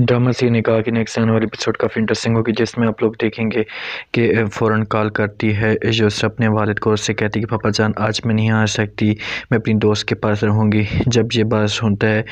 drama सी कहा कि next आने वाली एपिसोड काफ़ी इंटरेस्टिंग होगी जिसमें आप लोग देखेंगे कि फ़ौरन कॉल करती है यूसुफ अपने वालिद को उससे कहती है कि पापा जान आज मैं नहीं आ सकती मैं अपनी दोस्त के पास रहूँगी जब ये बात सुनता है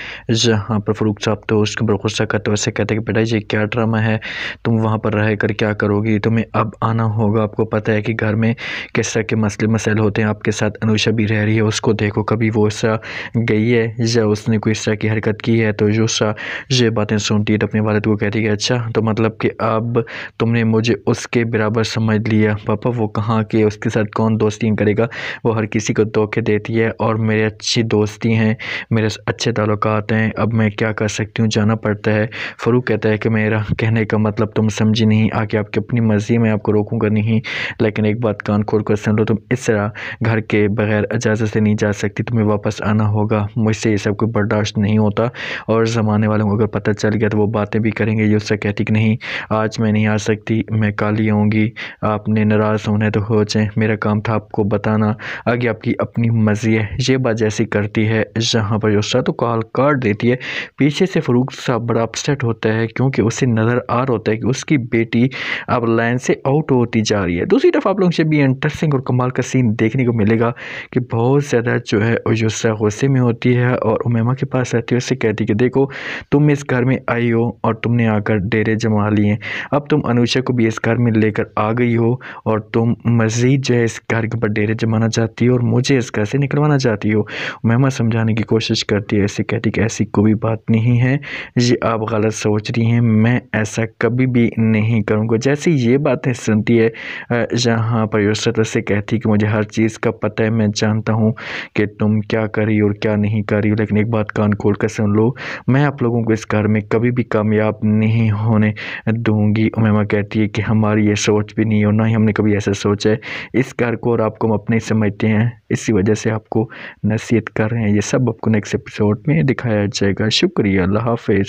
जहाँ पर फरूक साहब तो उसके ऊपर गुस्सा करते उससे कहते हैं कि बेटा ये क्या ड्रामा है तुम वहाँ पर रह कर क्या करोगी तुम्हें अब आना होगा आपको पता है कि घर में किस तरह के मसले मसाइल होते हैं आपके साथ अनुषा भी रह रही है उसको देखो कभी वो ऐसा गई है या उसने कोई इस तरह की हरकत की है तो यूसरा ये बातें सुनती डीट अपने वालद को कहती है अच्छा तो मतलब कि अब तुमने मुझे उसके बराबर समझ लिया पापा वो कहाँ के उसके साथ कौन दोस्ती करेगा वो हर किसी को धोखे देती है और मेरे अच्छी दोस्ती हैं मेरे अच्छे ताल्लुक हैं अब मैं क्या कर सकती हूँ जाना पड़ता है फ़रूक कहता है कि मेरा कहने का मतलब तुम समझी नहीं आके आपकी अपनी मर्ज़ी में आपको रोकूँगा नहीं लेकिन एक बात कान खोल कर सुन लो तुम इस तरह घर के बगैर इजाज़त से नहीं जा सकती तुम्हें वापस आना होगा मुझसे ये सब कुछ बर्दाश्त नहीं होता और ज़माने वालों को अगर पता चल गया तो वो बातें भी करेंगे ये उससे कहती कि नहीं आज मैं नहीं आ सकती मैं कल ही आऊँगी आपने नाराज़ होना है तो हो जाए मेरा काम था आपको बताना आगे आपकी अपनी मर्ज़ी है ये बात जैसी करती है जहाँ पर उसरा तो कॉल काट देती है पीछे से फ़रूक साहब बड़ा अपसेट होता है क्योंकि उसे नज़र आ रहा होता है कि उसकी बेटी अब लाइन से आउट होती जा रही है दूसरी तरफ आप लोगों से भी इंटरेस्टिंग और कमाल का सीन देखने को मिलेगा कि बहुत ज़्यादा जो है उसरा गुस्से में होती है और उमेमा के पास रहती है उससे कहती है कि देखो तुम इस घर में आई गई हो और तुमने आकर डेरे जमा लिए अब तुम अनुषा को भी इस घर में लेकर आ गई हो और तुम मज़ीद जो है इस घर के ऊपर डेरे जमाना चाहती हो और मुझे इस घर से निकलवाना चाहती हो महमा समझाने की कोशिश करती है ऐसे कहती कि ऐसी कोई बात नहीं है ये आप गलत सोच रही हैं मैं ऐसा कभी भी नहीं करूँगा जैसे ये बातें सुनती है यहाँ पर युसरत से कहती कि मुझे हर चीज़ का पता है मैं जानता हूँ कि तुम क्या कर रही हो और क्या नहीं कर रही हो लेकिन एक बात कान खोल कर सुन लो मैं आप लोगों को इस घर में कभी भी भी कामयाब नहीं होने दूंगी उमेमा कहती है कि हमारी ये सोच भी नहीं हो ना ही हमने कभी ऐसा सोचा है इस घर को और आपको हम अपने ही समझते हैं इसी वजह से आपको नसीहत कर रहे हैं ये सब आपको नेक्स्ट एपिसोड में दिखाया जाएगा शुक्रिया अल्लाह हाफिज़